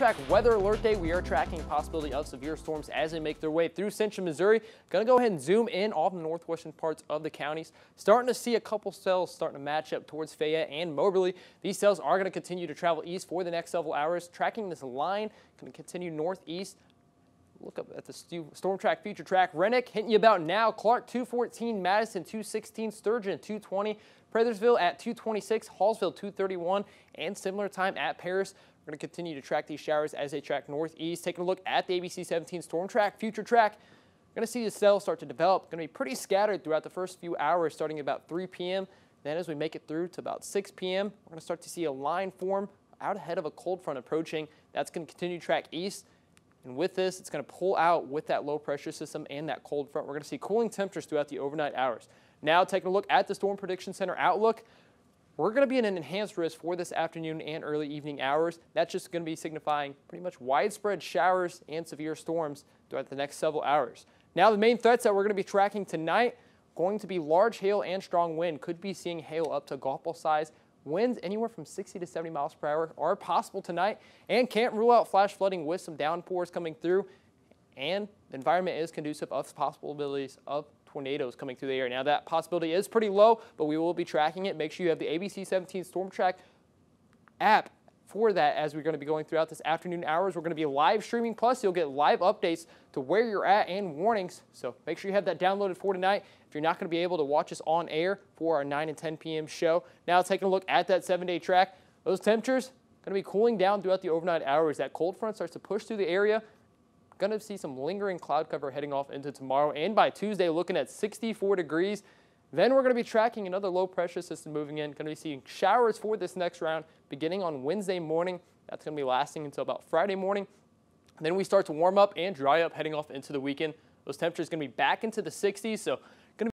track Weather Alert Day. We are tracking possibility of severe storms as they make their way through central Missouri. Going to go ahead and zoom in off the northwestern parts of the counties. Starting to see a couple cells starting to match up towards Fayette and Moberly. These cells are going to continue to travel east for the next several hours. Tracking this line, going to continue northeast look up at the Storm Track Future Track. Rennick hitting you about now. Clark 214, Madison 216, Sturgeon 220, Prethersville at 226, Hallsville 231, and similar time at Paris. We're going to continue to track these showers as they track northeast. Taking a look at the ABC 17 Storm Track Future Track. We're going to see the cells start to develop. Going to be pretty scattered throughout the first few hours, starting about 3 p.m. Then as we make it through to about 6 p.m., we're going to start to see a line form out ahead of a cold front approaching. That's going to continue to track east. And with this, it's going to pull out with that low pressure system and that cold front. We're going to see cooling temperatures throughout the overnight hours. Now, taking a look at the Storm Prediction Center outlook, we're going to be in an enhanced risk for this afternoon and early evening hours. That's just going to be signifying pretty much widespread showers and severe storms throughout the next several hours. Now, the main threats that we're going to be tracking tonight going to be large hail and strong wind. Could be seeing hail up to golf ball size Winds anywhere from 60 to 70 miles per hour are possible tonight and can't rule out flash flooding with some downpours coming through. And the environment is conducive of possibilities of tornadoes coming through the area. Now that possibility is pretty low, but we will be tracking it. Make sure you have the ABC 17 Storm Track app for that as we're going to be going throughout this afternoon hours. We're going to be live streaming, plus you'll get live updates to where you're at and warnings. So make sure you have that downloaded for tonight if you're not going to be able to watch us on air for our 9 and 10 p.m. show. Now taking a look at that seven-day track, those temperatures going to be cooling down throughout the overnight hours. That cold front starts to push through the area. Going to see some lingering cloud cover heading off into tomorrow and by Tuesday looking at 64 degrees. Then we're going to be tracking another low pressure system moving in. Going to be seeing showers for this next round beginning on Wednesday morning. That's going to be lasting until about Friday morning. And then we start to warm up and dry up heading off into the weekend. Those temperatures going to be back into the 60s. So